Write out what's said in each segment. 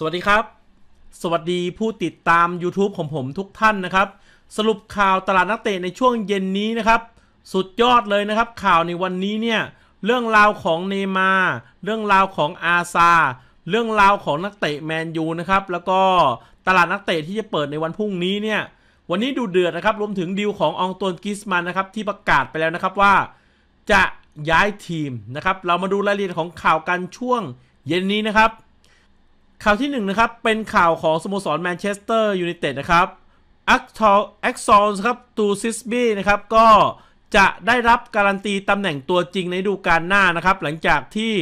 สวัสดีครับ สวัสดีผู้ติดตาม YouTube ของผมทุกท่านนะครับ สรุปข่าวตลาดนักเตะในช่วงเย็นนี้นะครับ สุดยอดเลยนะครับ ข่าวในวันนี้เนี่ยเรื่องราวของเนมา เรื่องราวของอาซาเรื่องราวของนักเตะแมนยูนะครับ แล้วก็ตลาดนักเตะที่จะเปิดในวันพรุ่งนี้เนี่ยวันนี้ดูเดือดนะครับ รวมถึงดีลขององตวนกิสมันนะครับที่ประกาศไปแล้วนะครับว่า จะย้ายทีมนะครับ เรามาดูรายละเอียดของข่าวกันช่วงเย็นนี้นะครับข่าวที่1นนะครับ เป็นข่าวของสโมสรแมนเชสเตอร์ยูไนเต็ดนะครับออกทอลแอคซอนครับตูซิสบี้นะครับ ก็จะได้รับการันตีตำแหน่งตัวจริงในดูการหน้านะครับ หลังจากที่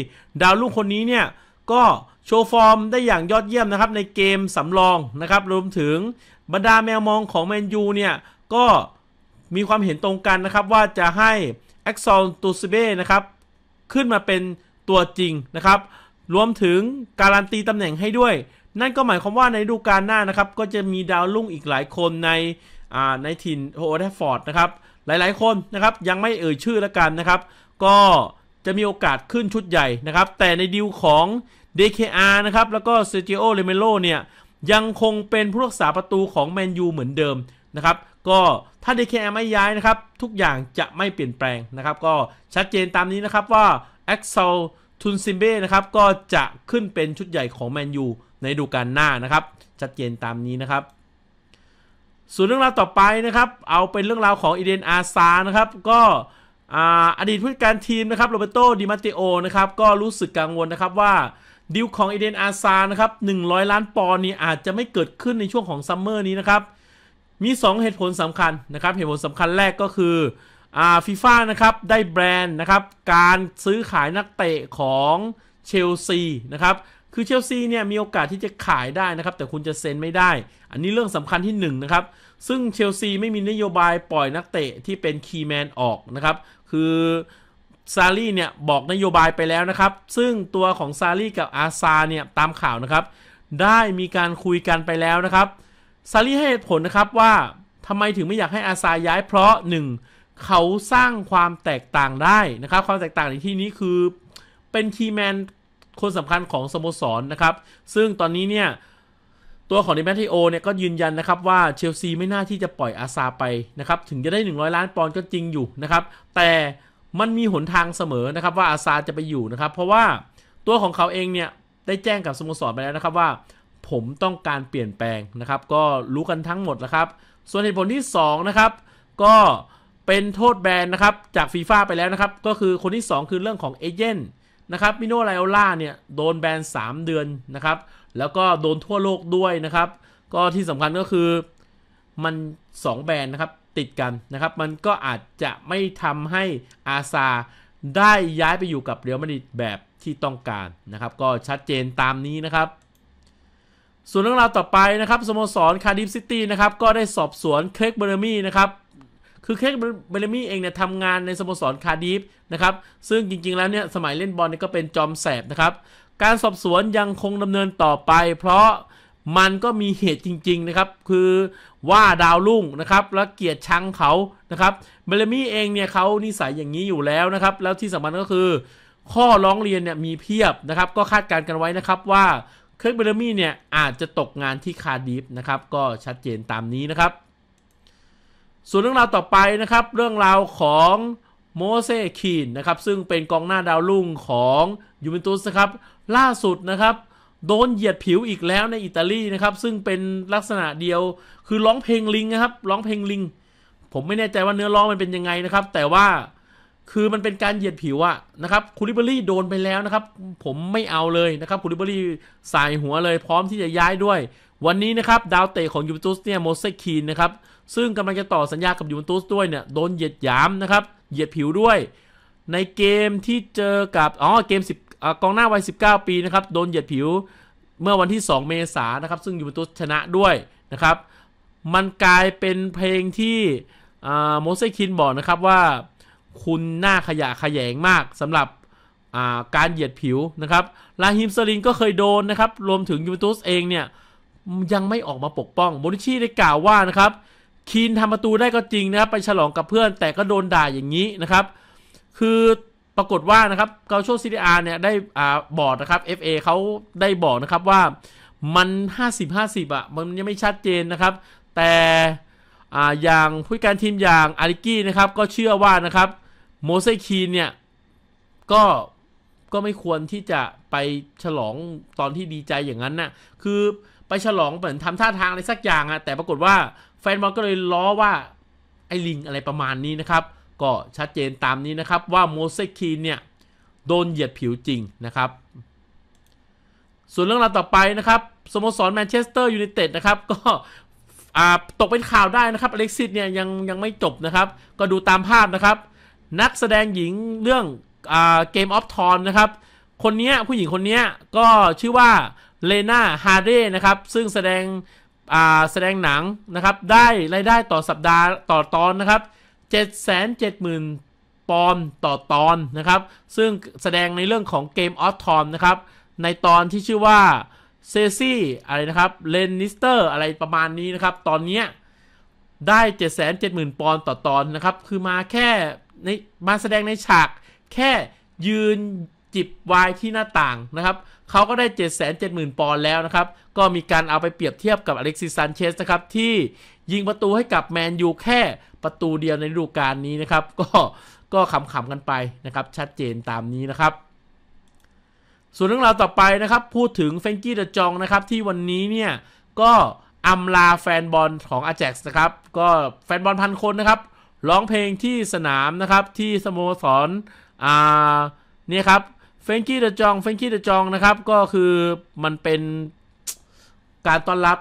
ดาวรุ่งคนนี้เนี่ย ก็โชว์ฟอร์มได้อย่างยอดเยี่ยมนะครับในเกมสำรองนะครับ รวมถึงบรรดาแมวมองของแมนยูเนี่ย ก็มีความเห็นตรงกันนะครับว่าจะให้แอคซอนตูซิเบ้นะครับขึ้นมาเป็นตัวจริงนะครับรวมถึงการันตีตำแหน่งให้ด้วย นั่นก็หมายความว่าในฤดูกาลหน้านะครับ ก็จะมีดาวรุ่งอีกหลายคนในในถิ่นโฮเดฟอร์ดนะครับ หลายๆ คนนะครับยังไม่เอ่ยชื่อแล้วกันนะครับ ก็จะมีโอกาสขึ้นชุดใหญ่นะครับ แต่ในดิวของ DKR นะครับ แล้วก็เซจิโอเ e เมโลเนี่ย ยังคงเป็นผู้รักษาประตูของแมนยูเหมือนเดิมนะครับก็ถ้า DKR ไม่ย้ายนะครับทุกอย่างจะไม่เปลี่ยนแปลงนะครับ ก็ชัดเจนตามนี้นะครับว่า a x e l ทุนซิมเบ้นะครับก็จะขึ้นเป็นชุดใหญ่ของแมนยูในดูการหน้านะครับชัดเจนตามนี้นะครับ ส่วนเรื่องราวต่อไปนะครับ เอาเป็นเรื่องราวของอีเดนอาซานะครับ ก็อดีตผู้จัดการทีมนะครับโรเบโตดิมาเตโอนะครับก็รู้สึกกังวลนะครับว่าดิวของอีเดนอาซานะครับ 100 ล้านปอนด์นี่อาจจะไม่เกิดขึ้นในช่วงของซัมเมอร์นี้นะครับ มี 2 เหตุผลสำคัญนะครับ เหตุผลสำคัญแรกก็คือ่าฟีฟ่านะครับได้แบรนด์นะครับ การซื้อขายนักเตะของเชลซีนะครับ คือเชลซีเนี่ยมีโอกาสที่จะขายได้นะครับ แต่คุณจะเซ็นไม่ได้ อันนี้เรื่องสำคัญที่1นนะครับ ซึ่งเชลซีไม่มีนโยบายปล่อยนักเตะที่เป็นคีแมนออกนะครับคือซารีเนี่ย บอกนโยบายไปแล้วนะครับ ซึ่งตัวของซารีกับอาซาเนี่ยตามข่าวนะครับได้มีการคุยกันไปแล้วนะครับซารีให้ผลนะครับว่าทำไมถึงไม่อยากให้อาซาย้ายเพราะ1เขาสร้างความแตกต่างได้นะครับ ความแตกต่างในที่นี้คือเป็นคีย์แมนคนสำคัญของสโมสรนนะครับซึ่งตอนนี้เนี่ยตัวของดิแมทิโอเนี่ยก็ยืนยันนะครับว่า เชลซีไม่น่าที่จะปล่อยอาซาไปนะครับถึงจะได้ 100 ล้านปอนด์ก็จริงอยู่นะครับ แต่มันมีหนทางเสมอนะครับว่าอาซาจะไปอยู่นะครับ เพราะว่าตัวของเขาเองเนี่ยได้แจ้งกับสโมสรไปแล้วนะครับว่า ผมต้องการเปลี่ยนแปลงนะครับก็รู้กันทั้งหมดแล้วครับ ส่วนเหตุผลที่2นะครับก็เป็นโทษแบนนะครับจากฟีฟ่าไปแล้วนะครับ ก็คือคนที่ 2 คือเรื่องของเอเจนต์นะครับมิโนไลโอล่าเนี่ยโดนแบน3เดือนนะครับ แล้วก็โดนทั่วโลกด้วยนะครับ ก็ที่สำคัญก็คือมัน 2 แบนนะครับติดกันนะครับ มันก็อาจจะไม่ทำให้อาซาได้ย้ายไปอยู่กับเรียวมาดริดแบบที่ต้องการนะครับ ก็ชัดเจนตามนี้นะครับ ส่วนเรื่องราวต่อไปนะครับสโมสรคาร์ดิฟซิตี้นะครับก็ได้สอบสวนเครกเบอร์มี่นะครับคือเค้กเบลมี่เองเนี่ยทำงานในสโมสรคาดิฟนะครับซึ่งจริงๆแล้วเนี่ยสมัยเล่นบอลเนี่ยก็เป็นจอมแสบนะครับการสอบสวนยังคงดำเนินต่อไป เพราะมันก็มีเหตุจริงๆนะครับ คือว่าดาวลุ่งนะครับและเกียรติชังเขานะครับเบลมี่เองเนี่ยเขานิสัยอย่างนี้อยู่แล้วนะครับแล้วที่สำคัญก็คือข้อร้องเรียนเนี่ยมีเพียบนะครับก็คาดการณ์กันไว้นะครับว่าเคิกเบลมี่เนี่ยอาจจะตกงานที่คาดิฟนะครับก็ชัดเจนตามนี้นะครับส่วนเรื่องราวต่อไปนะครับเรื่องราวของโมเสคีนนะครับซึ่งเป็นกองหน้าดาวรุ่งของยูเวนตุสนะครับล่าสุดนะครับ โดนเหยียดผิวอีกแล้วในอิตาลีนะครับซึ่งเป็นลักษณะเดียวคือร้องเพลงลิงนะครับร้องเพลงลิง ผมไม่แน่ใจว่าเนื้อร้องมันเป็นยังไงนะครับ แต่ว่าคือมันเป็นการเหยียดผิวอะนะครับคูริเบอรี่โดนไปแล้วนะครับ ผมไม่เอาเลยนะครับคูริเบอรี่ใส่หัวเลย พร้อมที่จะย้ายด้วย วันนี้นะครับดาวเตะของยูเวนตุสเนี่ยโมเสคีนนะครับซึ่งกำลังจะต่อสัญญา กับยูเวนตุสด้วยเนี่ย โดนเหยียดหยามนะครับ เหยียดผิวด้วย ในเกมที่เจอกับ อ๋อ เกม10กองหน้าวัย 19 ปีนะครับ โดนเหยียดผิว เมื่อวันที่ 2 เมษายนนะครับ ซึ่งยูเวนตุสชนะด้วยนะครับ มันกลายเป็นเพลงที่โมเสคินบอกนะครับว่า คุณหน้าขยะขยงมากสำหรับาการเหยียดผิวนะครับลาฮิมซาลินก็เคยโดนนะครับ รวมถึงยูเวนตุสเองเนี่ย ยังไม่ออกมาปกป้องโมริชีได้กล่าวว่านะครับคีนทำประตูได้ก็จริงนะครับไปฉลองกับเพื่อน แต่ก็โดนด่าอย่างนี้นะครับ คือปรากฏว่านะครับเกาโชซีดีอาร์เนี่ยได้อ่าบอกนะครับ FA เขาได้บอกนะครับว่ามัน 50 50อ่ะ มันยังไม่ชัดเจนนะครับ แต่อ่าอย่างผู้การทีมอย่าง อาริกี้นะครับ ก็เชื่อว่านะครับโมเสคีนเนี่ยก็ก็ไม่ควรที่จะไปฉลองตอนที่ดีใจอย่างนั้นน่ะคือไปฉลองเหมือนทำท่าทางอะไรสักอย่างอะแต่ปรากฏว่าแฟนบอลก็เลยล้อว่า ไอ้ลิงอะไรประมาณนี้นะครับ ก็ชัดเจนตามนี้นะครับ ว่าโมเสกคีนเนี่ย โดนเหยียดผิวจริงนะครับ ส่วนเรื่องราวต่อไปนะครับสโมสรแมนเชสเตอร์ยูไนเต็ดนะครับ ก็ตกเป็นข่าวได้นะครับอเล็กซิสเนี่ยยังยังไม่จบนะครับ ก็ดูตามภาพนะครับ นักแสดงหญิงเรื่องเกมออฟทอนนะครับคนนี้ผู้หญิงคนนี้ก็ชื่อว่าเลนาฮาเร่นะครับ ซึ่งแสดง แสดงหนัง นะครับ ได้รายได้ต่อสัปดาห์ต่อตอนนะครับ 770,000ปอนด์ต่อตอนนะครับ ซึ่งแสดงในเรื่องของเกมออฟทอมนะครับ ในตอนที่ชื่อว่าเซซี่ อะไรนะครับ เลนนิสเตอร์ อะไรประมาณนี้นะครับ ตอนนี้ได้ 770,000 ปอนด์ต่อตอนนะครับ คือมาแค่ในมาแสดงในฉากแค่ยืนจิบวายที่หน้าต่างนะครับเขาก็ได้ 7 7 0 0 0 0 ปอนด์แล้วนะครับ ก็มีการเอาไปเปรียบเทียบกับอเล็กซิสซันเชสนะครับ ที่ยิงประตูให้กับแมนยูแค่ประตูเดียวในฤดูกาลนี้นะครับ ก็ก็ขำๆกันไปนะครับชัดเจนตามนี้นะครับ ส่วนเรื่องราวต่อไปนะครับพูดถึงเฟนกี้เดจองนะครับ ที่วันนี้เนี่ยก็อำลาแฟนบอลของอาแจ็ก์นะครับ ก็แฟนบอลพันคนนะครับร้องเพลงที่สนามนะครับที่สโมสรอ่านี่ครับเฟนกี้เดอะจองเฟนกี้เดอะจองนะครับก็คือมันเป็นการต้อนรับ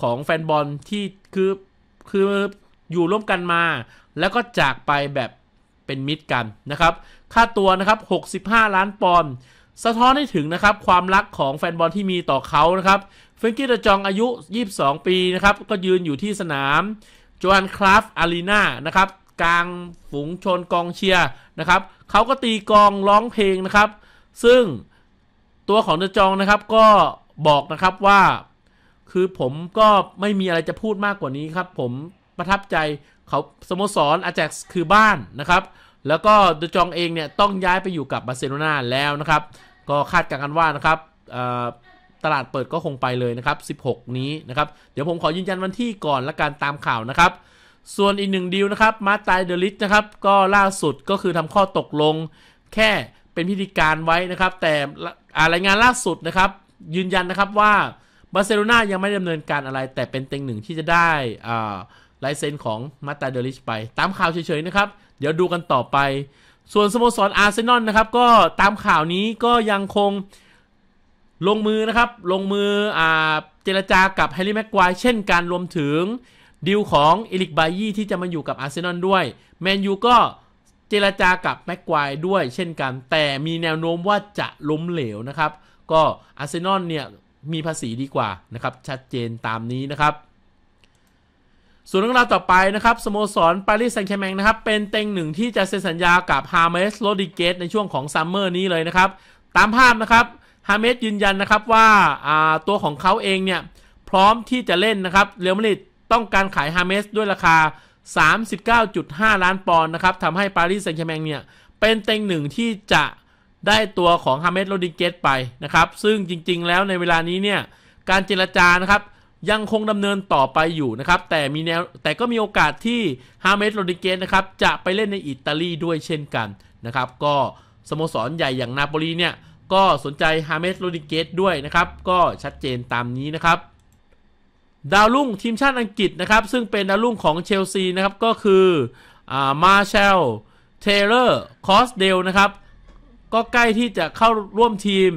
ของแฟนบอลที่คือคืออยู่ร่วมกันมา แล้วก็จากไปแบบเป็นมิตรกันนะครับ ค่าตัวนะครับ 65 ล้านปอนด์สะท้อนให้ถึงนะครับความรักของแฟนบอลที่มีต่อเขานะครับเฟนกี้เดอะจองอายุ 22 ปีนะครับ ก็ยืนอยู่ที่สนามจอห์นคราฟอารีนานะครับกลางฝูงชนกองเชียร์นะครับ เขาก็ตีกองร้องเพลงนะครับซึ่งตัวของเดจองนะครับก็บอกนะครับว่า คือผมก็ไม่มีอะไรจะพูดมากกว่านี้ครับผมประทับใจเขาสโมสรอาแจ็กคือบ้านนะครับ แล้วก็เดจองเองเนี่ยต้องย้ายไปอยู่กับบาร์เซโลนาแล้วนะครับ ก็คาดการณ์กันว่านะครับตลาดเปิดก็คงไปเลยนะครับ16 นี้นะครับเดี๋ยวผมขอยืนยันวันที่ก่อนและการตามข่าวนะครับส่วนอีกหนึ่งดีลนะครับมาตายเดลิสนะครับก็ล่าสุดก็คือทำข้อตกลงแค่เป็นพิธีการไว้นะครับแต่รายงานล่าสุดนะครับ ยืนยันนะครับว่าบาร์เซโลนายังไม่ดำเนินการอะไรแต่เป็นเต็งหนึ่งที่จะได้ลายเซ็นของมาตาเดลิชไป ตามข่าวเฉยๆนะครับเดี๋ยวดูกันต่อไปส่วนสโมสรอาร์เซนอลนะครับก็ตามข่าวนี้ก็ยังคง ลงมือนะครับลงมืออเจรจากับแฮร์รี่แม็กควายเช่น การรวมถึงดีลของเอลิกบายี่ที่จะมาอยู่กับอาร์เซนอลด้วยแมนยูก็เจรจากับแม็กควายด้วยเช่นกันแต่มีแนวโน้มว่าจะล้มเหลวนะครับ ก็อาร์เซนอลเนี่ยมีภาษีดีกว่านะครับ ชัดเจนตามนี้นะครับ ส่วนเรื่องราวต่อไปนะครับ สโมสร ปารีสแซงต์แชร์แมงนะครับ เป็นเต็งหนึ่งที่จะเซ็นสัญญากับฮาเมสโรดิเกตในช่วงของซัมเมอร์นี้เลยนะครับ ตามภาพนะครับฮาเมสยืนยันนะครับว่าตัวของเขาเองเนี่ย พร้อมที่จะเล่นนะครับเรอัลมาดริดต้องการขายฮาเมสด้วยราคา39.5 ล้านปอนด์นะครับทำให้ปารีสแซงต์แชร์แมงเนี่ย เป็นเต็งหนึ่งที่จะได้ตัวของฮาเมสโรดิเกตไปนะครับ ซึ่งจริงๆแล้วในเวลานี้เนี่ย การเจรจานะครับยังคงดำเนินต่อไปอยู่นะครับ แต่มีแนวแต่ก็มีโอกาสที่ฮาเมสโรดิเกตนะครับ จะไปเล่นในอิตาลีด้วยเช่นกันนะครับ ก็สโมสรใหญ่อย่างนาโปลีเนี่ย ก็สนใจฮาเมสโรดิเกตด้วยนะครับ ก็ชัดเจนตามนี้นะครับดาวรุ่งทีมชาติอังกฤษนะครับซึ่งเป็นดาวรุ่งของเชลซีนะครับก็คือมาเชลเทเลอร์คอสเดลนะครับก็ใกล้ที่จะเข้าร่วมทีม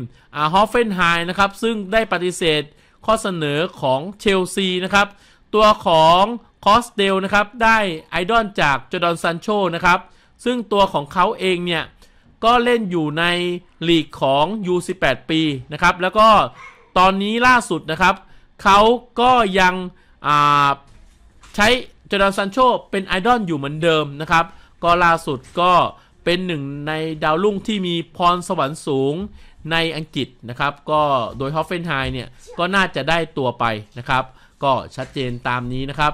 ฮอฟเฟนไฮนะครับซึ่งได้ปฏิเสธข้อเสนอของเชลซีนะครับตัวของคอสเดลนะครับได้ไอดอลจากจอร์ดอนซันโชนะครับซึ่งตัวของเขาเองเนี่ยก็เล่นอยู่ในลีกของ U18 ปีนะครับแล้วก็ตอนนี้ล่าสุดนะครับเขาก็ยังใช้จอร์แดนซันโชเป็นไอดอลอยู่เหมือนเดิมนะครับก็ล่าสุดก็เป็นหนึ่งในดาวรุ่งที่มีพรสวรรค์สูงในอังกฤษนะครับ ก็โดยฮอฟเฟนไฮเนี่ยก็น่าจะได้ตัวไปนะครับ ก็ชัดเจนตามนี้นะครับ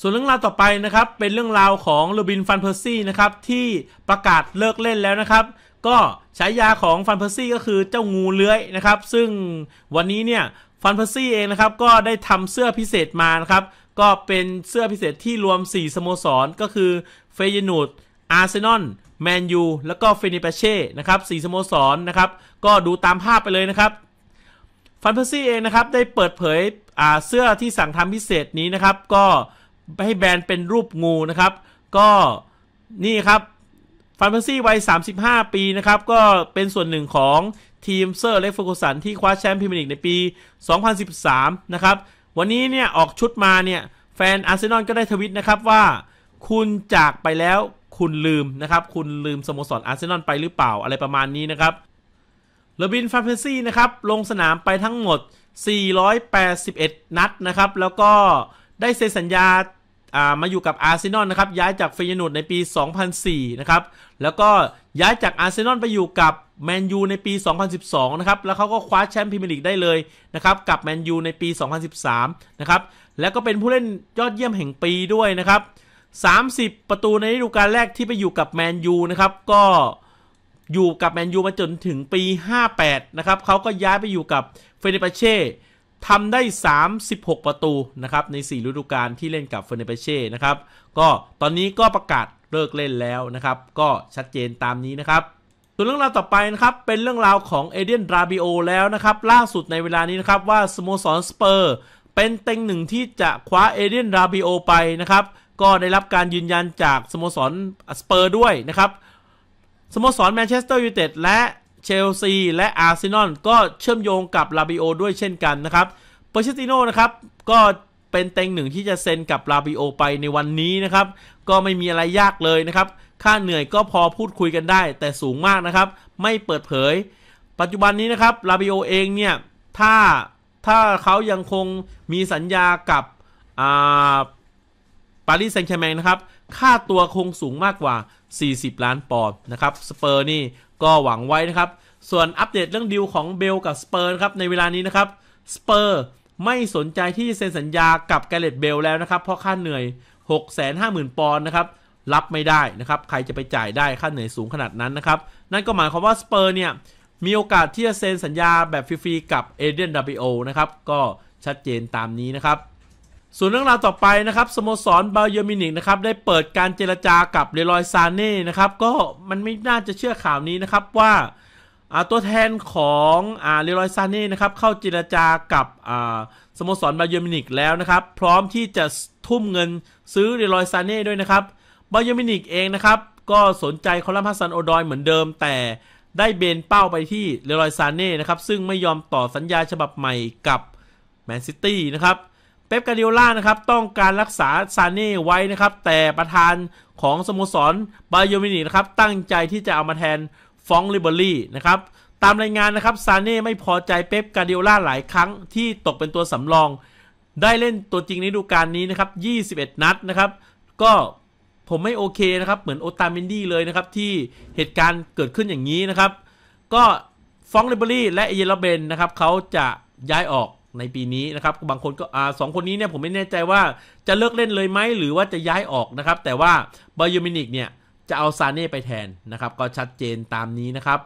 ส่วนเรื่องราวต่อไปนะครับเป็นเรื่องราวของลูบินฟันเพอร์ซี่นะครับ ที่ประกาศเลิกเล่นแล้วนะครับก็ฉายาของฟันเพอร์ซี่ ก็คือเจ้างู เลื้อย นะครับ ซึ่งวันนี้เนี่ยฟันเพอร์ซี่เองนะครับ ก็ได้ทำเสื้อพิเศษมานะครับ ก็เป็นเสื้อพิเศษที่รวม 4สโมสรก็คือเฟยนูดอาร์เซนอลแมนยูแล้วก็เฟนิปเช่นะครับสสโมสรนะครับ ก็ดูตามภาพไปเลยนะครับฟันเพอร์ซี่เอง นะครับ ได้เปิดเผยเสื้อที่สั่งทำพิเศษนี้นะครับ ก็ให้แบรนด์เป็นรูปงูนะครับ ก็นี่ครับฟานเพอซี่วัย 35 ปี นะครับ ก็เป็นส่วนหนึ่งของทีมเซอร์ เล็กฟอกูสัน ที่ คว้าแชมป์พรีเมียร์ลีกในปี 2013 นะครับ วันนี้เนี่ย ออกชุดมาเนี่ย แฟนอาร์เซนอลก็ได้ทวิตนะครับว่า คุณจากไปแล้วคุณลืมนะครับ คุณลืม สโมสรอาร์เซนอลไปหรือเปล่าอะไรประมาณนี้นะครับเลบินฟาเฟซี่นะครับ ลงสนามไปทั้งหมด 481 นัดนะครับแล้วก็ได้เซ็นสัญญามาอยู่กับอาร์เซนอลนะครับย้ายจากเฟยนูดในปี 2004 นะครับแล้วก็ย้ายจากอาร์เซนอลไปอยู่กับแมนยูในปี 2012 นะครับแล้วเขาก็คว้าแชมป์พรีเมียร์ลีกได้เลยนะครับกับแมนยูในปี 2013 นะครับแล้วก็เป็นผู้เล่นยอดเยี่ยมแห่งปีด้วยนะครับ30 ประตูในฤดูกาลแรกที่ไปอยู่กับแมนยูนะครับก็อยู่กับแมนยูมาจนถึงปี 58 นะครับเขาก็ย้ายไปอยู่กับเฟเนปาเช่ทำได้ 36 ประตูนะครับ ใน 4 ฤดูกาลที่เล่นกับเฟเนเปเช่นะครับ ก็ ตอนนี้ก็ประกาศเลิกเล่นแล้วนะครับ ก็ชัดเจนตามนี้นะครับ ส่วนเรื่องราวต่อไปนะครับ เป็นเรื่องราวของเอเดียน ราบิโอแล้วนะครับ ล่าสุดในเวลานี้นะครับว่า สโมสรสเปอร์ เป็นเต็งหนึ่งที่จะคว้าเอเดียน ราบิโอไปนะครับ ก็ได้รับการยืนยันจากสโมสรสเปอร์ด้วยนะครับ สโมสรแมนเชสเตอร์ยูไนเต็ดและเชลซีและอาร์เซนอลก็เชื่อมโยงกับลาบิโอด้วยเช่นกันนะครับเปอร์เชติโนนะครับก็เป็นเต็งหนึ่งที่จะเซ็นกับลาบิโอไปในวันนี้นะครับ ก็ไม่มีอะไรยากเลยนะครับ ค่าเหนื่อยก็พอพูดคุยกันได้แต่สูงมากนะครับ ไม่เปิดเผย ปัจจุบันนี้นะครับลาบิโอเองเนี่ยถ้าถ้าเขายังคงมีสัญญากับปารีสแซงต์แชร์แมงนะครับ ค่าตัวคงสูงมากกว่า 40 ล้านปอนด์นะครับสเปอร์นี่ก็หวังไว้นะครับ ส่วนอัปเดตเรื่องดิวของเบลกับสเปอร์ครับ ในเวลานี้นะครับ สเปอร์ ไม่สนใจที่เซ็นสัญญากับแกเรตเบลแล้วนะครับ เพราะค่าเหนื่อย 650,000 ปอนด์นะครับ รับไม่ได้นะครับ ใครจะไปจ่ายได้ค่าเหนื่อยสูงขนาดนั้นนะครับ นั่นก็หมายความว่าสเปอร์เนี่ย มีโอกาสที่จะเซ็นสัญญาแบบฟรีๆกับเอเดนดับเบิลนะครับ ก็ชัดเจนตามนี้นะครับส่วนเรื่องราวต่อไปนะครับสโมสรบาเยอร์มินิกนะครับได้เปิดการเจรจากับเลรอยซานเน่ นะครับ ก็มันไม่น่าจะเชื่อข่าวนี้นะครับว่าตัวแทนของเลรอยซานเน่ นะครับเข้าเจรจากับสโมสรบาเยอร์มินิกแล้วนะครับ พร้อมที่จะทุ่มเงินซื้อเลรอยซานเน่ด้วยนะครับบาเยอร์มินิกเองนะครับ ก็สนใจคอลัมพฮัสซันโอดอยเหมือนเดิม แต่ได้เบนเป้าไปที่เลรอยซานเน่ นะครับซึ่งไม่ยอมต่อสัญญาฉบับใหม่กับแมนซิตี้นะครับเป๊ปกาเดีโล่านะครับ ต้องการรักษาซาเน่ไว้นะครับ แต่ประธานของสโมสรบาโยมินินะครับ ตั้งใจที่จะเอามาแทนฟองลิเบอรี่นะครับ ตามรายงานนะครับซาเน่ไม่พอใจเป๊ปกาเดีโล่าหลายครั้งที่ตกเป็นตัวสำรอง ได้เล่นตัวจริงในฤดูกาลนี้นะครับ 21 นัดนะครับ ก็ผมไม่โอเคนะครับ เหมือนโอตาเมนดี้เลยนะครับ ที่เหตุการณ์เกิดขึ้นอย่างนี้นะครับก็ฟองลิเบอรี่และเอเยลเบนนะครับเขาจะย้ายออกในปีนี้นะครับบางคนก็อ่าสองคนนี้เนี่ย ผมไม่แน่ใจว่าจะเลิกเล่นเลยไหมหรือว่าจะย้ายออกนะครับแต่ว่าบายูมินิกเนี่ยจะเอาซาเน่ไปแทนนะครับก็ชัดเจนตามนี้นะครับ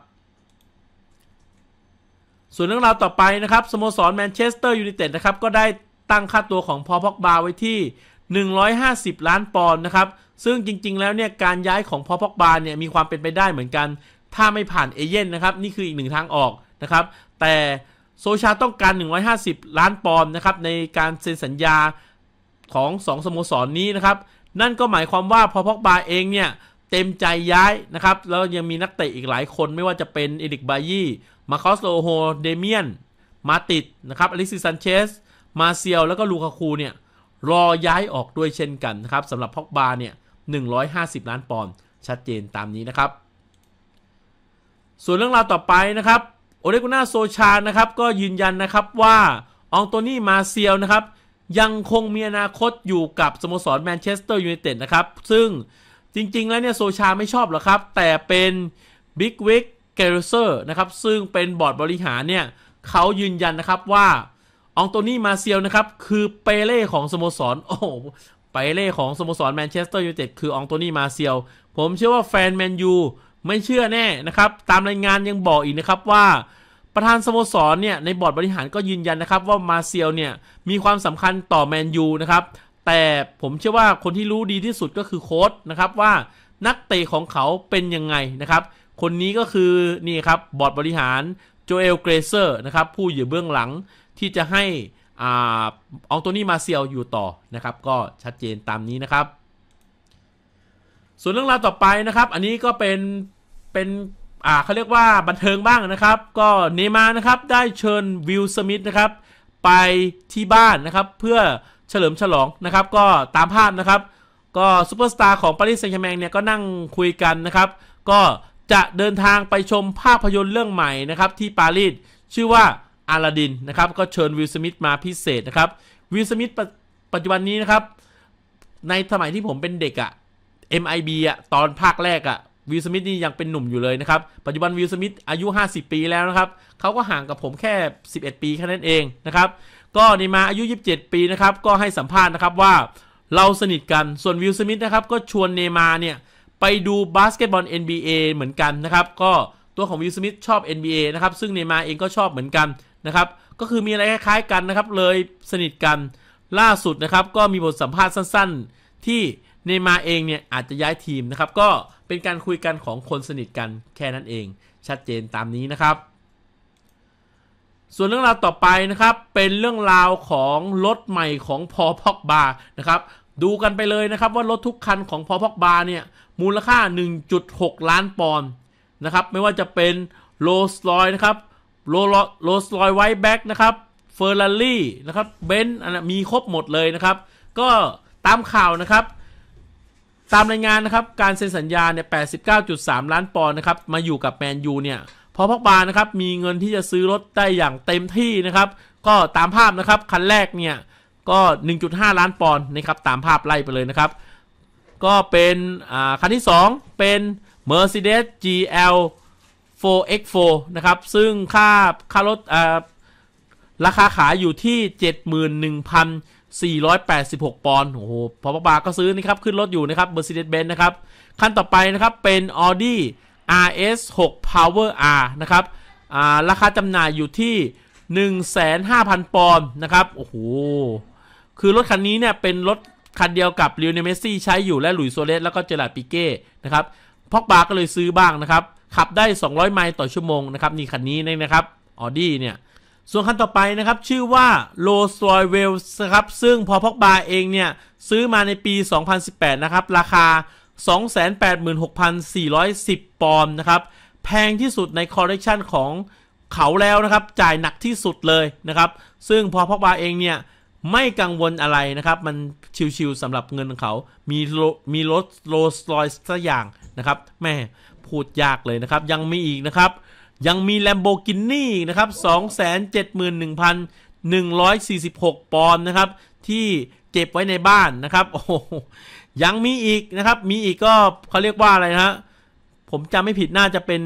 ส่วนเรื่องราวต่อไปนะครับสโมสรแมนเชสเตอร์ยูไนเต็ดนะครับก็ได้ตั้งค่าตัวของพอพอกบาไว้ที่ 150 ล้านปอนด์นะครับซึ่งจริงๆ แล้วเนี่ยการย้ายของพอพอกบาเนี่ยมีความเป็นไปได้เหมือนกันถ้าไม่ผ่านเอเย่นนะครับนี่คืออีกหนึ่งทางออกนะครับ แต่โซชาต้องการ 150 ล้านปอนด์ นะครับ ในการเซ็นสัญญาของ 2สสโมสรนนี้นะครับ นั่นก็หมายความว่าพอพอกบาเองเนี่ยเต็มใจย้ายนะครับ แล้วยังมีนักเตะอีกหลายคนไม่ว่าจะเป็นเอดิกบายี่ มาคอสโลโฮ เดเมียน มาติดนะครับอลิซิซันเชส มาเซียลแล้วก็ลูคาคูเนี่ยรอย้ายออกด้วยเช่นกันนะครับสำหรับพอกบาเนี่ย 150 ล้านปอนด์ชัดเจนตามนี้นะครับ ส่วนเรื่องราวต่อไปนะครับโอเลกุน่าโซชานะครับก็ยืนยันนะครับว่าอองโตนี่มาเซียลนะครับยังคงมีอนาคตอยู่กับสโมสรแมนเชสเตอร์ยูไนเต็ดนะครับซึ่งจริงๆแล้วเนี่ยโซชาไม่ชอบหรอกครับแต่เป็นบิ๊กวิกเกลรเซอร์นะครับซึ่งเป็นบอร์ดบริหารเนี่ยเขายืนยันนะครับว่าอองโตนี่มาเซียลนะครับคือเปเล่ของสโมสรโอ้เปเล่ของสโมสรแมนเชสเตอร์ยูไนเต็ดคืออองโตนี่มาเซียลผมเชื่อว่าแฟนแมนยูไม่เชื่อแน่นะครับ ตามรายงานยังบอกอีกนะครับว่าประธานสโมสรเนี่ยในบอร์ดบริหารก็ยืนยันนะครับว่ามาเซียลเนี่ยมีความสำคัญต่อแมนยูนะครับแต่ผมเชื่อว่าคนที่รู้ดีที่สุดก็คือโค้ชนะครับ ว่านักเตะของเขาเป็นยังไงนะครับ คนนี้ก็คือนี่ครับบอร์ดบริหารโจเอลเกรเซอร์นะครับผู้อยู่เบื้องหลังที่จะให้อ่าอองโตนี่มาเซียลอยู่ต่อนะครับ ก็ชัดเจนตามนี้นะครับส่วนเรื่องราวต่อไปนะครับ อันนี้ก็เป็นเป็นอ่าเขาเรียกว่าบันเทิงบ้างนะครับ ก็เนมานะครับได้เชิญวิลสมิธนะครับไปที่บ้านนะครับเพื่อเฉลิมฉลองนะครับก็ตามภาพนะครับ ก็ซูเปอร์สตาร์ของปารีสแซงต์แชร์แมงเนี่ยก็นั่งคุยกันนะครับ ก็จะเดินทางไปชมภาพยนตร์เรื่องใหม่นะครับที่ปารีสชื่อว่าอาลาดินนะครับก็เชิญวิลสมิธมาพิเศษนะครับวิลสมิธปัจจุบันนี้นะครับในสมัยที่ผมเป็นเด็กอะ่ะ MIB อ่ะตอนภาคแรกอ่ะวิลสมิธนี่ยังเป็นหนุ่มอยู่เลยนะครับ ปัจจุบันวิลสมิธอายุ 50 ปีแล้วนะครับเขาก็ห่างกับผมแค่ 11 ปีแค่นั้นเองนะครับ ก็เนมาอายุ 27 ปีนะครับ ก็ให้สัมภาษณ์นะครับว่าเราสนิทกันส่วนวิลสมิธนะครับก็ชวนเนมาเนี่ย ไปดูบาสเกตบอล NBA เหมือนกันนะครับ ก็ตัวของวิลสมิธชอบ NBA นะครับซึ่งเนมาเองก็ชอบเหมือนกันนะครับก็คือมีอะไรคล้ายๆกันนะครับเลยสนิทกันล่าสุดนะครับก็มีบทสัมภาษณ์สั้น ๆที่เนมาเองเนี่ยอาจจะย้ายทีมนะครับ ก็เป็นการคุยกันของคนสนิทกันแค่นั้นเอง ชัดเจนตามนี้นะครับ ส่วนเรื่องราวต่อไปนะครับเป็นเรื่องราวของรถใหม่ของพอพอกบานะครับ ดูกันไปเลยนะครับว่ารถทุกคันของพอพอกบาเนี่ยมูลค่า 1.6 ล้านปอนด์นะครับ ไม่ว่าจะเป็นโรสลอยนะครับโรโรสลอยไวท์แบ็กนะครับเฟอร์รารี่นะครับเบนซ์มีครบหมดเลยนะครับ ก็ตามข่าวนะครับตามรายงานนะครับการเซ็นสัญญาเนี่ย 89.3 ล้านปอนด์นะครับมาอยู่กับแมนยูเนี่ยพอพักบานะครับมีเงินที่จะซื้อรถได้อย่างเต็มที่นะครับ ก็ตามภาพนะครับคันแรกเนี่ยก็ 1.5 ล้านปอนด์นะครับตามภาพไล่ไปเลยนะครับ ก็เป็นอ่าคันที่ 2 เป็น Mercedes GL 4X4 นะครับ ซึ่งค่าค่ารถอ่าราคาขายอยู่ที่ 71,000 486 ปอนด์ โอ้โหพอปบาก็ซื้อนะครับ ขึ้น รถ อยู่ นะครับ Mercedes-Benz นะครับขั้นต่อไป นะครับ เป็น Audi RS 6 Power R นะครับาราคาจำหน่ายอยู่ที่ 1 5 0 0 0 0 ปอนด์ นะครับ โอ้โห คือ รถ คันนี้ เนี่ย เป็น รถ คันเดียวกับลิีวเนเมซี่ใช้อยู่ และ หลุยโซเลสแล้วก็เจลาปิเก้ นะครับพอกบาก็เลยซื้อบ้าง นะครับ ขับได้ 200 ไมล์ต่อชั่วโมงนะครับ นี่คันนี้นะครับออดี้เนี่ยส่วนคันต่อไปนะครับชื่อว่าโลซอยเวลส์ครับซึ่งพอพกบาเองเนี่ยซื้อมาในปี 2018 นะครับ ราคา 286,410 ปอนด์นะครับ แพงที่สุดในคอลเลกชันของเขาแล้วนะครับจ่ายหนักที่สุดเลยนะครับ ซึ่งพอพกบาเองเนี่ยไม่กังวลอะไรนะครับ มันชิวๆสำหรับเงินของเขา มีโลมีรถโลส์รอย์สักอย่างนะครับแม่พูดยากเลยนะครับ ยังมีอีกนะครับยังมีแลมโบกินนี่นะครับ 271,146ปอนด์นะครับ ที่เก็บไว้ในบ้านนะครับ โอ้ยังมีอีกนะครับ มีอีกก็เขาเรียกว่าอะไรนะฮะผมจำไม่ผิดน่าจะเป็น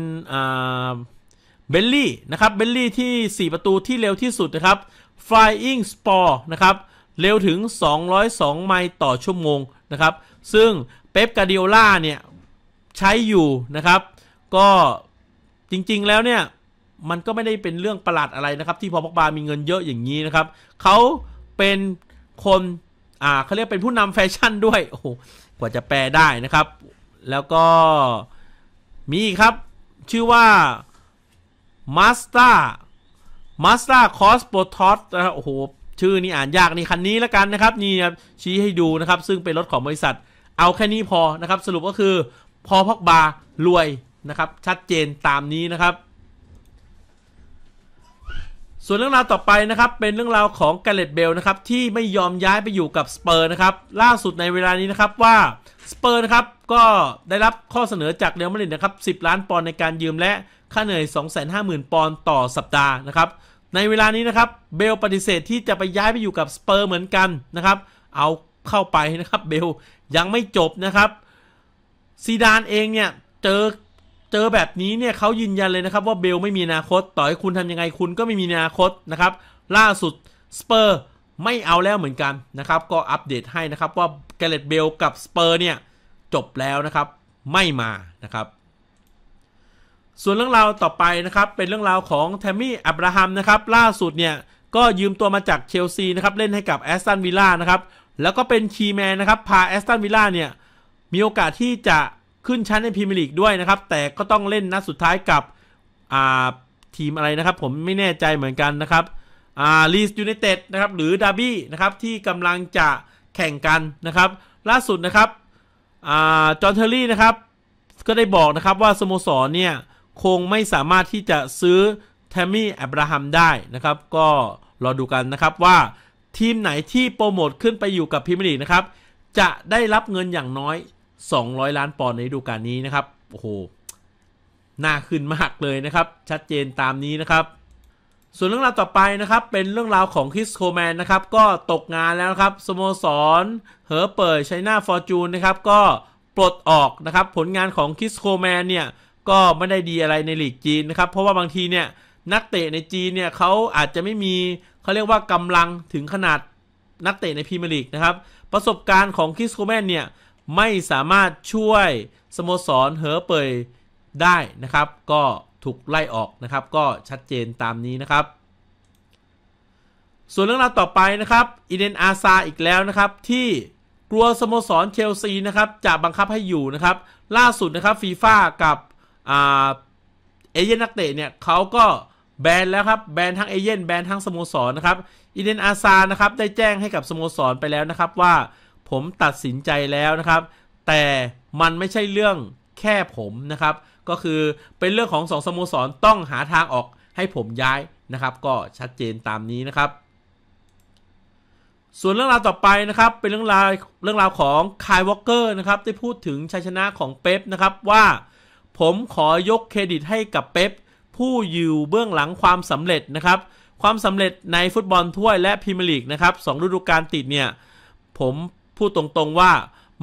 เบลลี่นะครับเบลลี่ที่ 4 ประตูที่เร็วที่สุดนะครับ Flying Spore นะครับ เร็วถึง 202ไมล์ต่อชั่วโมงนะครับ ซึ่งเป๊ปกาเดียล่าเนี่ยใช้อยู่นะครับ ก็จริงๆ แล้วเนี่ย มันก็ไม่ได้เป็นเรื่องประหลาดอะไรนะครับ ที่พอพกบา มีเงินเยอะอย่างนี้นะครับเขาเป็นคน อ่าเขาเรียกเป็นผู้นำแฟชั่นด้วย โอ้โห กว่าจะแปลได้นะครับ แล้วก็มีครับชื่อว่ามาส t ต r m a มาส r ต o s p คอสโปทอสนะครับโอ้โห ชื่อนี่อ่านยากนี่คันนี้แล้วกันนะครับ นี่ครับชี้ให้ดูนะครับ ซึ่งเป็นรถของบริษัท เอาแค่นี้พอนะครับสรุปก็คือพอพกบารวยนะครับชัดเจนตามนี้นะครับ ส่วนเรื่องราวต่อไป นะครับ เป็นเรื่องราวของกาเลตเบลนะครับที่ไม่ยอมย้ายไปอยู่กับสเปอร์ นะครับล่าสุดในเวลานี้นะครับว่าสเปอร์นะครับก็ได้รับข้อเสนอจากเรอัลมาดริดนะครับ10 ล้านปอนด์ในการยืมและค่าเหนื่อย250,000 ปอนด์ต่อสัปดาห์นะครับ ในเวลานี้นะครับเบลปฏิเสธที่จะไปย้ายไปอยู่กับสเปอร์เหมือนกันนะครับเอาเข้าไปนะครับเบลยังไม่จบนะครับซีดานเองเนี่ยเจอเจอแบบนี้เนี่ยเขายืนยันเลยนะครับว่าเบลไม่มีอนาคตต่อให้คุณทำยังไงคุณก็ไม่มีอนาคตนะครับล่าสุดสเปอร์ไม่เอาแล้วเหมือนกันนะครับก็อัปเดตให้นะครับว่าแกเรตเบลกับสเปอร์เนี่ยจบแล้วนะครับไม่มานะครับส่วนเรื่องราวต่อไปนะครับเป็นเรื่องราวของแทมมี่อับราฮัมนะครับล่าสุดเนี่ยก็ยืมตัวมาจากเชลซีนะครับเล่นให้กับแอสตันวิลล่านะครับแล้วก็เป็นคีแมนนะครับพาแอสตันวิลล่าเนี่ยมีโอกาสที่จะขึ้นชั้นในพรีเมียร์ลีกด้วยนะครับ แต่ก็ต้องเล่นนัดสุดท้ายกับอ่าทีมอะไรนะครับ ผมไม่แน่ใจเหมือนกันนะครับอ่าลีสยูไนเต็ดนะครับ หรือดาร์บี้นะครับ ที่กำลังจะแข่งกันนะครับ ล่าสุดนะครับอ่าจอห์นเทอร์รี่นะครับ ก็ได้บอกนะครับว่า สโมสรเนี่ย คงไม่สามารถที่จะซื้อแทมมี่อับราฮัมได้นะครับ ก็รอดูกันนะครับว่าทีมไหนที่โปรโมทขึ้นไปอยู่กับพรีเมียร์ลีกนะครับจะได้รับเงินอย่างน้อย200 ล้านปอนด์ในฤดูกาลนี้นะครับ โอ้โห น่าขึ้นมากเลยนะครับ ชัดเจนตามนี้นะครับ ส่วนเรื่องราวต่อไปนะครับ เป็นเรื่องราวของคริสโคแมนนะครับ ก็ตกงานแล้วครับสโมสรเฮอเปิดไชน่าฟอร์จูนนะครับ ก็ปลดออกนะครับ ผลงานของคริสโคแมนเนี่ย ก็ไม่ได้ดีอะไรในลีกจีนนะครับ เพราะว่าบางทีเนี่ย นักเตะในจีนเนี่ยเขาอาจจะไม่มี เขาเรียกว่ากำลังถึงขนาดนักเตะในพรีเมียร์ลีกนะครับ ประสบการณ์ของคริสโคแมนเนี่ยไม่สามารถช่วยสโมสรเหอเปยได้นะครับ ก็ถูกไล่ออกนะครับ ก็ชัดเจนตามนี้นะครับส่วนเรื่องราวต่อไปนะครับอีเดนอาซาอีกแล้วนะครับ ที่กลัวสโมสรเชลซีนะครับจะบังคับให้อยู่นะครับ ล่าสุดนะครับฟีฟ่ากับเอเย่นนักเตะเนี่ยเขาก็แบนแล้วครับแบนทั้งเอเย่นแบนทั้งสโมสรนะครับอีเดนอาซานะครับได้แจ้งให้กับสโมสรไปแล้วนะครับว่าผมตัดสินใจแล้วนะครับ แต่มันไม่ใช่เรื่องแค่ผมนะครับ ก็คือเป็นเรื่องของสองสโมสรต้องหาทางออกให้ผมย้ายนะครับ ก็ชัดเจนตามนี้นะครับ ส่วนเรื่องราวต่อไปนะครับ เป็นเรื่องราวเรื่องราวของคายวอลเกอร์นะครับได้พูดถึงชัยชนะของเป๊ปนะครับว่า ผมขอยกเครดิตให้กับเป๊ปผู้อยู่เบื้องหลังความสำเร็จนะครับ ความสำเร็จในฟุตบอลถ้วยและพรีเมียร์ลีกนะครับสองฤดูกาลติดเนี่ยผมพูดตรงๆว่า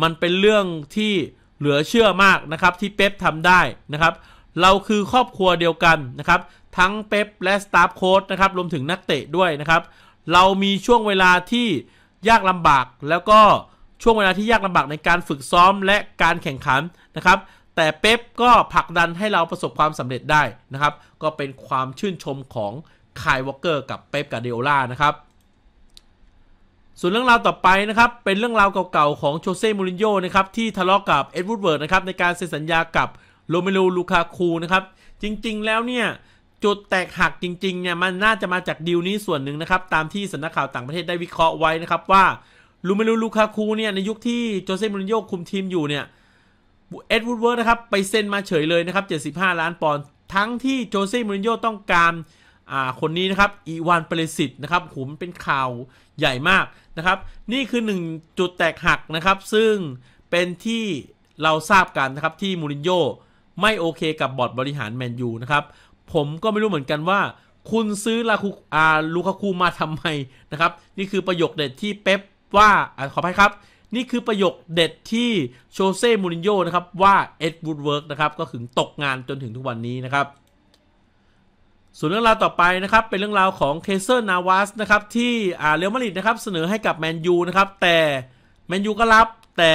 มันเป็นเรื่องที่เหลือเชื่อมากนะครับที่เป๊ปทำได้นะครับ เราคือครอบครัวเดียวกันนะครับ ทั้งเป๊ปและสตาฟโค้ดนะครับ รวมถึงนักเตะด้วยนะครับ เรามีช่วงเวลาที่ยากลำบากแล้วก็ช่วงเวลาที่ยากลำบากในการฝึกซ้อมและการแข่งขันนะครับ แต่เป๊ปก็ผลักดันให้เราประสบความสำเร็จได้นะครับ ก็เป็นความชื่นชมของคายวอลเกอร์กับเป๊ปกาเดโอล่านะครับส่วนเรื่องราวต่อไปนะครับ เป็นเรื่องราวเก่าๆ ของโชเซ่มูรินโญ่นะครับ ที่ทะเลาะกับเอ็ดวูดเวิร์ดนะครับ ในการเซ็นสัญญากับโรเมโลลูคาคูนะครับ จริงๆแล้วเนี่ย จุดแตกหักจริงๆ เนี่ย มันน่าจะมาจากดีลนี้ส่วนหนึ่งนะครับ ตามที่สำนักข่าวต่างประเทศได้วิเคราะห์ไว้นะครับว่าลูเมลูลูคาคูเนี่ยในยุคที่โจเซ่มูรินโญ่คุมทีม อยู่เนี่ยเอ็ดวูดเวิร์ดนะครับไปเซ็นมาเฉยเลยนะครับ75 ล้านปอนด์ทั้งที่โจเซ่มูรินโญ่ต้องการอ่าคนนี้นะครับอีวานเปเรสิตนะครับผมเป็นข่าวใหญ่มากนะครับ นี่คือ 1 จุดแตกหักนะครับซึ่งเป็นที่เราทราบกันนะครับที่มูรินโญ่ไม่โอเคกับบอร์ดบริหารแมนยูนะครับผมก็ไม่รู้เหมือนกันว่า คุณซื้อลาคูอาลูคาคูมาทำไมนะครับ นี่คือประโยคเด็ดที่เป๊ปว่าอขออภัยครับ นี่คือประโยคเด็ดที่โชเซ่มูรินโญ่นะครับว่าเอ็ดวูดเวิร์กนะครับก็ถึงตกงานจนถึงทุกวันนี้นะครับส่วนเรื่องราวต่อไปนะครับเป็นเรื่องราวของเคเซอร์นาวัสนะครับที่อ่าเรอัลมาดริดนะครับเสนอให้กับแมนยูนะครับแต่แมนยูก็รับแต่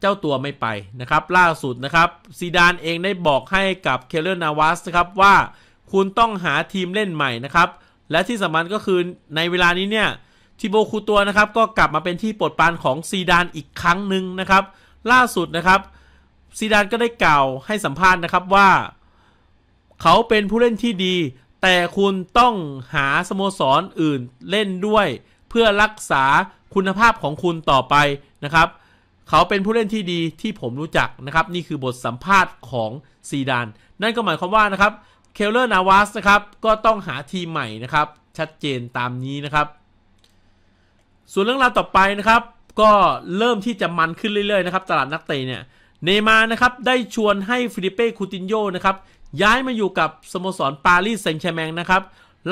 เจ้าตัวไม่ไปนะครับ ล่าสุดนะครับซีดานเองได้บอกให้กับเคเซอร์นาวัสนะครับว่าคุณต้องหาทีมเล่นใหม่นะครับและที่สำคัญก็คือในเวลานี้เนี่ยทิโบคูตัวนะครับ ก็กลับมาเป็นที่ปลดปานของซีดานอีกครั้งหนึ่งนะครับล่าสุดนะครับซีดานก็ได้กล่าวให้สัมภาษณ์นะครับว่าเขาเป็นผู้เล่นที่ดี แต่คุณต้องหาสโมสรออื่นเล่นด้วย เพื่อรักษาคุณภาพของคุณต่อไปนะครับ เขาเป็นผู้เล่นที่ดีที่ผมรู้จักนะครับ นี่คือบทสัมภาษณ์ของซีดานนั่นก็หมายความว่านะครับเคลเลอร์นาวาสนะครับก็ต้องหาทีมใหม่นะครับ ชัดเจนตามนี้นะครับ ส่วนเรื่องราวต่อไปนะครับ ก็เริ่มที่จะมันขึ้นเรื่อยๆนะครับตลาดนักเตะเนี่ยเนมานะครับได้ชวนให้ฟิลิเป้คูตินโยนะครับย้ายมาอยู่กับสโมสรปารีสแซงต์แชร์แมงนะครับ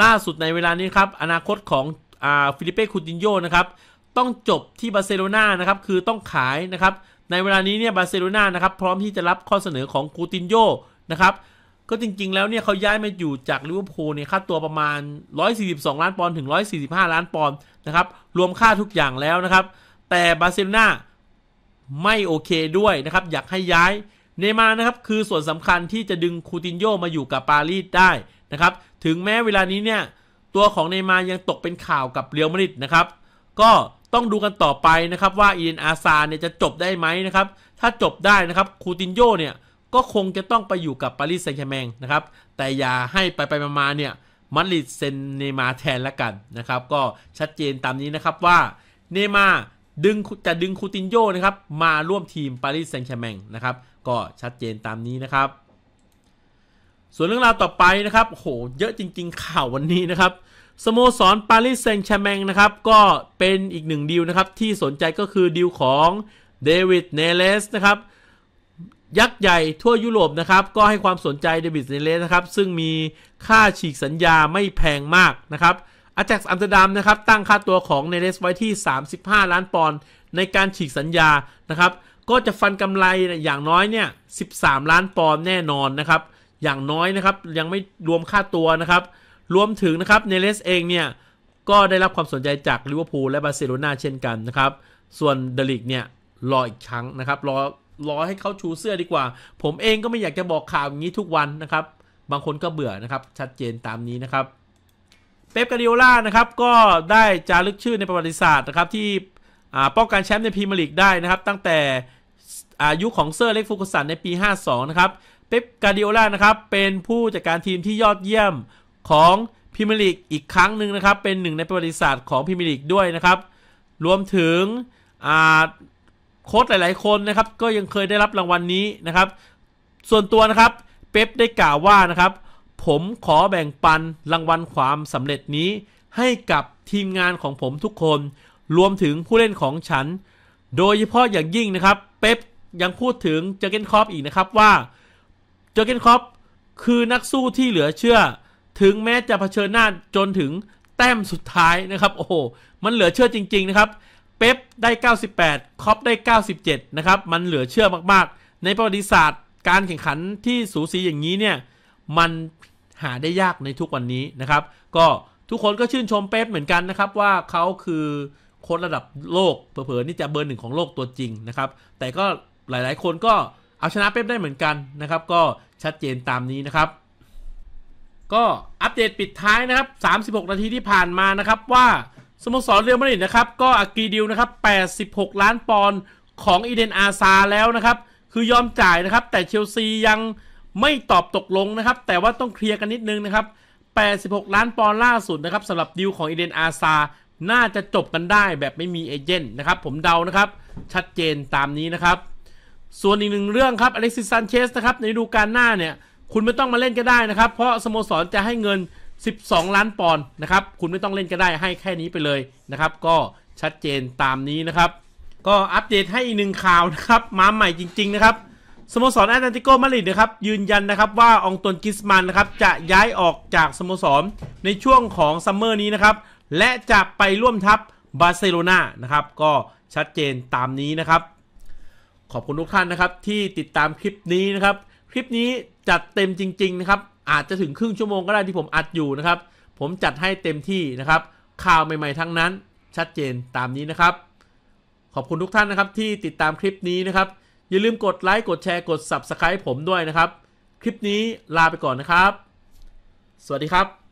ล่าสุดในเวลานี้ครับ อนาคตของฟิลิเป้คูตินโยนะครับต้องจบที่บาร์เซโลนานะครับคือต้องขายนะครับในเวลานี้เนี่ยบาร์เซโลนานะครับพร้อมที่จะรับข้อเสนอของคูตินโยนะครับก็จริง ๆ แล้วเนี่ยเขาย้ายมาอยู่จาก ลิเวอร์พูลเนี่ยค่าตัวประมาณ 142 ล้านปอนด์ถึง 145 ล้านปอนด์นะครับรวมค่าทุกอย่างแล้วนะครับแต่บาร์เซโลนาไม่โอเคด้วยนะครับอยากให้ย้ายเนมานะครับ คือส่วนสำคัญที่จะดึงคูตินโยมาอยู่กับปารีสได้นะครับ ถึงแม้เวลานี้เนี่ย ตัวของเนมายังตกเป็นข่าวกับเรียวมาริดนะครับ ก็ต้องดูกันต่อไปนะครับว่าอีเดนอาซาเนี่ยจะจบได้ไหมนะครับ ถ้าจบได้นะครับคูตินโยเนี่ย ก็คงจะต้องไปอยู่กับปารีสแซงต์แชแมงนะครับแต่อย่าให้ไปไปมาเนี่ยมาริดเซนเนมาแทนละกันนะครับก็ชัดเจนตามนี้นะครับว่าเนมาดึงจะดึงคูตินโยนะครับมาร่วมทีมปารีสแซงต์แชแมงนะครับก็ชัดเจนตามนี้นะครับ ส่วนเรื่องราวต่อไปนะครับโหเยอะจริง ๆ ข่าววันนี้นะครับ สโมสร ปารีสแซงต์แชแมงนะครับ ก็เป็นอีกหนึ่งดีลนะครับ ที่สนใจก็คือดีลของเดวิดเนเลสนะครับ ยักษ์ใหญ่ทั่วยุโรปนะครับ ก็ให้ความสนใจเดวิดเนเลสนะครับ ซึ่งมีค่าฉีกสัญญาไม่แพงมากนะครับ อาจากอัมสเตอร์ดัมนะครับ ตั้งค่าตัวของเนเลสไว้ที่ 35 ล้านปอนด์ในการฉีกสัญญานะครับก็จะฟันกำไรอย่างน้อยเนี่ย 13 ล้านปอนด์แน่นอนนะครับ อย่างน้อยนะครับ ยังไม่รวมค่าตัวนะครับ รวมถึงนะครับ เนเลสเองเนี่ย ก็ได้รับความสนใจจากลิเวอร์พูลและบาร์เซโลนาเช่นกันนะครับ ส่วนเดลิกเนี่ย รออีกครั้งนะครับ รอ รอให้เขาชูเสื้อดีกว่า ผมเองก็ไม่อยากจะบอกข่าวอย่างนี้ทุกวันนะครับ บางคนก็เบื่อนะครับ ชัดเจนตามนี้นะครับ เป๊ปกาดิโอล่านะครับ ก็ได้จารึกชื่อในประวัติศาสตร์นะครับที่ป้องกันแชมป์ในพรีเมียร์ลีกได้นะครับ ตั้งแต่อายุของเซอร์เล็กฟูกุสันในปี 52 นะครับ เป๊ปกาดิโอลานะครับ เป็นผู้จัดการทีมที่ยอดเยี่ยมของพิมลิกอีกครั้งหนึ่งนะครับ เป็นหนึ่งในประวัติศาสตร์ของพิมลิกด้วยนะครับ รวมถึงโค้ชหลายๆ คนนะครับ ก็ยังเคยได้รับรางวัลนนี้นะครับ ส่วนตัวนะครับเป๊ปได้กล่าวว่านะครับ ผมขอแบ่งปันรางวัลความสำเร็จนี้ ให้กับทีมงานของผมทุกคน รวมถึงผู้เล่นของฉัน โดยเฉพาะอย่างยิ่งนะครับเป๊ปยังพูดถึงเจอเกนคอปอีกนะครับว่าเจอเกนคอปคือนักสู้ที่เหลือเชื่อ ถึงแม้จะเผชิญหน้าจนถึงแต้มสุดท้ายนะครับโอ้โหมันเหลือเชื่อจริงๆนะครับ เป๊ปได้ 98 คอปได้ 97 นะครับ มันเหลือเชื่อมากๆ ในประวัติศาสตร์การแข่งขันที่สูสีอย่างนี้เนี่ยมันหาได้ยากในทุกวันนี้นะครับ ก็ทุกคนก็ชื่นชมเป๊ปเหมือนกันนะครับว่าเขาคือโค้ดระดับโลกเผลอๆ นี่จะเบอร์หนึ่งของโลกตัวจริงนะครับ แต่ก็หลายๆ คนก็เอาชนะเป๊ปได้เหมือนกันนะครับ ก็ชัดเจนตามนี้นะครับ ก็อัปเดตปิดท้ายนะครับ 36 นาทีที่ผ่านมานะครับว่าสโมสรเรอัลมาดริดนะครับ ก็อักีดิวนะครับ 86 ล้านปอนด์ของอีเดนอาซาแล้วนะครับ คือยอมจ่ายนะครับ แต่เชลซียังไม่ตอบตกลงนะครับแต่ว่าต้องเคลียร์กันนิดนึงนะครับ86 ล้านปอนด์ล่าสุดนะครับสำหรับดิวของอีเดนอาซาน่าจะจบกันได้แบบไม่มีเอเจนต์นะครับ ผมเดานะครับ ชัดเจนตามนี้นะครับ ส่วนอีกหนึ่งเรื่องครับอเล็กซิสซานเชสนะครับในดูการหน้าเนี่ยคุณไม่ต้องมาเล่นก็ได้นะครับ เพราะสโมสรจะให้เงิน 12 ล้านปอนด์นะครับคุณไม่ต้องเล่นก็ได้ให้แค่นี้ไปเลยนะครับ ก็ชัดเจนตามนี้นะครับ ก็อัปเดตให้อีกหนึ่งข่าวนะครับมาใหม่จริง ๆ นะครับสโมสรแอตเลติโกมาดริดนะครับยืนยันนะครับว่าองตนกิสมันนะครับจะย้ายออกจากสโมสรในช่วงของซัมเมอร์นี้นะครับและจะไปร่วมทัพบาร์เซโลนานะครับ ก็ชัดเจนตามนี้นะครับ ขอบคุณทุกท่านนะครับที่ติดตามคลิปนี้นะครับ คลิปนี้จัดเต็มจริงๆนะครับอาจจะถึงครึ่งชั่วโมงก็ได้ที่ผมอัดอยู่นะครับ ผมจัดให้เต็มที่นะครับ ข่าวใหม่ๆทั้งนั้นชัดเจนตามนี้นะครับ ขอบคุณทุกท่านนะครับที่ติดตามคลิปนี้นะครับอย่าลืมกดไลค์กดแชร์กด Subscribe ผมด้วยนะครับ คลิปนี้ลาไปก่อนนะครับ สวัสดีครับ